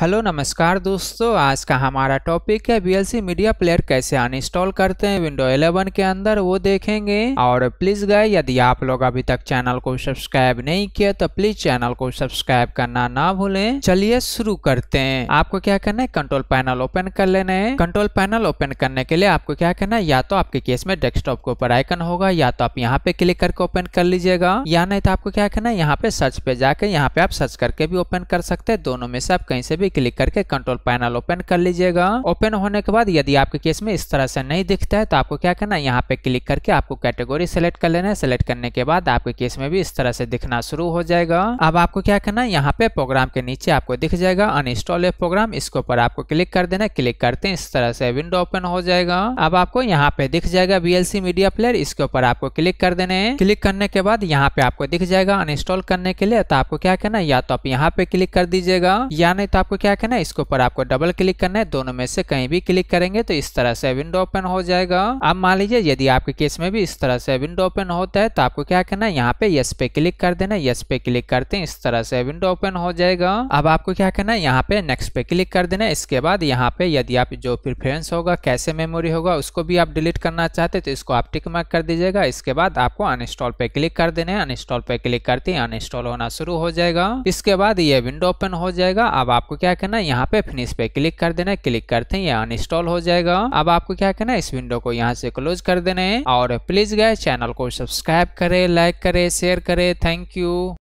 hello नमस्कार दोस्तों आज का हमारा टॉपिक है बी मीडिया प्लेयर कैसे अनइंस्टॉल करते हैं विंडो 11 के अंदर वो देखेंगे और प्लीज गए यदि आप लोग अभी तक चैनल को सब्सक्राइब नहीं किया तो प्लीज चैनल को सब्सक्राइब करना ना भूलें चलिए शुरू करते हैं आपको क्या करना है कंट्रोल पैनल ओपन कर लेना है कंट्रोल पैनल ओपन करने के लिए आपको क्या करना है या तो आपके केस में डेस्कटॉप के ऊपर आइकन होगा या तो आप यहाँ पे क्लिक करके ओपन कर लीजिएगा या नहीं तो आपको क्या करना है यहाँ पे सर्च पे जाकर यहाँ पे आप सर्च करके भी ओपन कर सकते हैं दोनों में से आप कहीं से भी भी क्लिक करके कंट्रोल पैनल ओपन कर लीजिएगा ओपन होने के बाद यदि आपके केस में इस तरह से नहीं दिखता है तो आपको क्या करना है यहाँ पे क्लिक करके आपको कैटेगोरी सेलेक्ट कर लेना है सेलेक्ट करने के बाद आपके केस में भी इस तरह से दिखना शुरू हो जाएगा अब आपको क्या करना है यहाँ पे प्रोग्राम के नीचे आपको दिख जाएगा अनइंस्टॉल ए प्रोग्राम इसके ऊपर आपको क्लिक कर देना क्लिक करते हैं इस तरह से विंडो ओपन हो जाएगा अब आपको यहाँ पे दिख जाएगा बी मीडिया प्लेयर इसके ऊपर आपको क्लिक कर देने क्लिक करने के बाद यहाँ पे आपको दिख जाएगा अनइंस्टॉल करने के लिए तो आपको क्या करना है या तो आप यहाँ पे क्लिक कर दीजिएगा या नहीं तो आपको क्या करना है इसके ऊपर आपको डबल क्लिक करना है दोनों में से कहीं भी क्लिक करेंगे तो इस तरह से विंडो ओपन हो जाएगा अब मान लीजिए यदि आपके केस में भी इस तरह से विंडो ओपन होता है तो आपको क्या करना है यहाँ पे यस पे क्लिक कर देना यस पे क्लिक करते हैं इस तरह से विंडो ओपन हो जाएगा अब आपको क्या करना है यहाँ पे नेक्स्ट पे क्लिक कर देना इसके बाद यहाँ पे यदि आप जो प्रिफ्रेंस होगा कैसे मेमोरी होगा उसको भी आप डिलीट करना चाहते तो इसको आप टिक मार्क कर दीजिएगा इसके बाद आपको अनइंस्टॉल पे क्लिक कर देना है अनइंस्टॉल पे क्लिक करते हैं अनइंस्टॉल होना शुरू हो जाएगा इसके बाद ये विंडो ओपन हो जाएगा अब आपको क्या करना है यहाँ पे फिनिश पे क्लिक कर देना है क्लिक करते हैं ये अनइंस्टॉल हो जाएगा अब आपको क्या करना है इस विंडो को यहाँ से क्लोज कर देना है और प्लीज गए चैनल को सब्सक्राइब करे लाइक करे शेयर करे थैंक यू